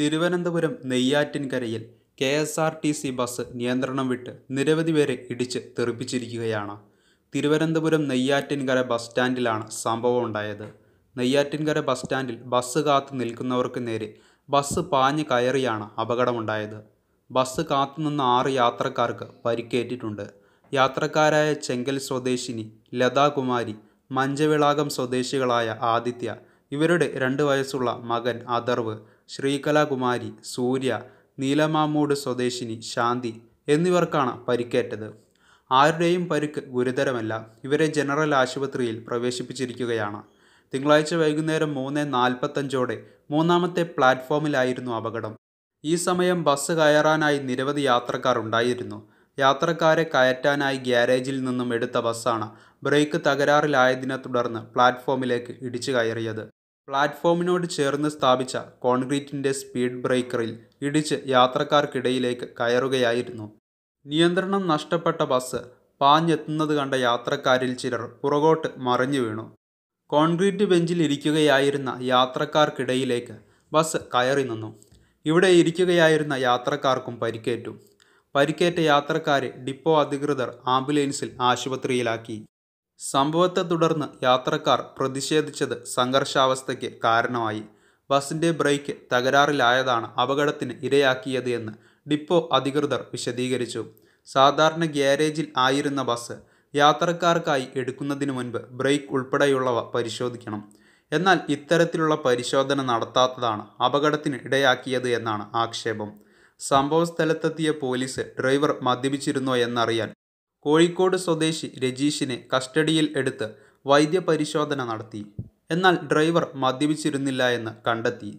തിരുവനന്തപുരം നെയ്യാറ്റിൻകരയിൽ K S R T C bus നിയന്ത്രണം വിട്ട് നിരവധി പേരെ ഇടിച്ച് തെറിപ്പിച്ചിരിക്കുകയാണ് തിരുവനന്തപുരം നെയ്യാറ്റിൻകര ബസ് സ്റ്റാൻഡിലാണ് സംഭവം ഉണ്ടായത് നെയ്യാറ്റിൻകര ബസ് സ്റ്റാൻഡിൽ ബസ് കാത്തു നിൽക്കുന്നവർക്ക് നേരെ ബസ് പാഞ്ഞ് കയറിയാണ് അപകടമുണ്ടായത് ബസ് കാത്തുനിന്ന ആറ് യാത്രക്കാർക്ക് പരിക്കേറ്റിട്ടുണ്ട് യാത്രക്കാരായ ചെങ്കൽ സ്വദേശിനി ലതാകുമാരി മഞ്ചവിളാകം സ്വദേശികളായ ആദിത്യ ഇവരുടെ രണ്ട് വയസ്സുള്ള മകൻ അഥർവ് ശ്രീകലാകുമാരി സൂര്യ നീലമാമൂട് സ്വദേശിനി ശാന്തി എന്നിവർക്കാണ് പരിക്കേറ്റത് ആരുടെയും പരിക്ക് ഗുരുതരമല്ല ഇവരെ ജനറൽ ആശുപത്രിയിൽ പ്രവേശിപ്പിച്ചിരിക്കുകയാണ് തിങ്കളാഴ്ച വൈകുന്നേരം മൂന്ന് നാൽപ്പത്തഞ്ചോടെ മൂന്നാമത്തെ പ്ലാറ്റ്ഫോമിലായിരുന്നു അപകടം ഈ സമയം ബസ് കയറാനായി നിരവധി യാത്രക്കാർ ഉണ്ടായിരുന്നു യാത്രക്കാരെ കയറ്റാനായി ഗ്യാരേജിൽ നിന്നും എടുത്ത ബസ്സാണ് ബ്രേക്ക് തകരാറിലായതിനെ തുടർന്ന് പ്ലാറ്റ്ഫോമിലേക്ക് ഇടിച്ചു കയറിയത് പ്ലാറ്റ്ഫോമിനോട് ചേർന്ന് സ്ഥാപിച്ച കോൺക്രീറ്റിൻ്റെ സ്പീഡ് ബ്രേക്കറിൽ ഇടിച്ച് യാത്രക്കാർക്കിടയിലേക്ക് കയറുകയായിരുന്നു നിയന്ത്രണം നഷ്ടപ്പെട്ട ബസ് പാഞ്ഞെത്തുന്നത് കണ്ട യാത്രക്കാരിൽ ചിലർ പുറകോട്ട് മറിഞ്ഞു വീണു കോൺക്രീറ്റ് ബെഞ്ചിൽ ഇരിക്കുകയായിരുന്ന യാത്രക്കാർക്കിടയിലേക്ക് ബസ് കയറി നിന്നു ഇവിടെ ഇരിക്കുകയായിരുന്ന യാത്രക്കാർക്കും പരിക്കേറ്റു പരിക്കേറ്റ യാത്രക്കാരെ ഡിപ്പോ അധികൃതർ ആംബുലൻസിൽ ആശുപത്രിയിലാക്കി സംഭവത്തെ തുടർന്ന് യാത്രക്കാർ പ്രതിഷേധിച്ചത് സംഘർഷാവസ്ഥയ്ക്ക് കാരണമായി ബസിന്റെ ബ്രേക്ക് തകരാറിലായതാണ് അപകടത്തിന് ഇരയാക്കിയത് എന്ന് ഡിപ്പോ അധികൃതർ വിശദീകരിച്ചു സാധാരണ ഗ്യാരേജിൽ ആയിരുന്ന ബസ് യാത്രക്കാർക്കായി എടുക്കുന്നതിനു മുൻപ് ബ്രേക്ക് ഉൾപ്പെടെയുള്ളവ പരിശോധിക്കണം എന്നാൽ ഇത്തരത്തിലുള്ള പരിശോധന നടത്താത്തതാണ് അപകടത്തിന് ഇടയാക്കിയത് എന്നാണ് ആക്ഷേപം സംഭവ സ്ഥലത്തെത്തിയ പോലീസ് ഡ്രൈവർ മദ്യപിച്ചിരുന്നോ എന്നറിയാൻ കോഴിക്കോട് സ്വദേശി രജീഷിനെ കസ്റ്റഡിയിൽ എടുത്ത് വൈദ്യപരിശോധന നടത്തി എന്നാൽ ഡ്രൈവർ മദ്യപിച്ചിരുന്നില്ല എന്ന് കണ്ടെത്തി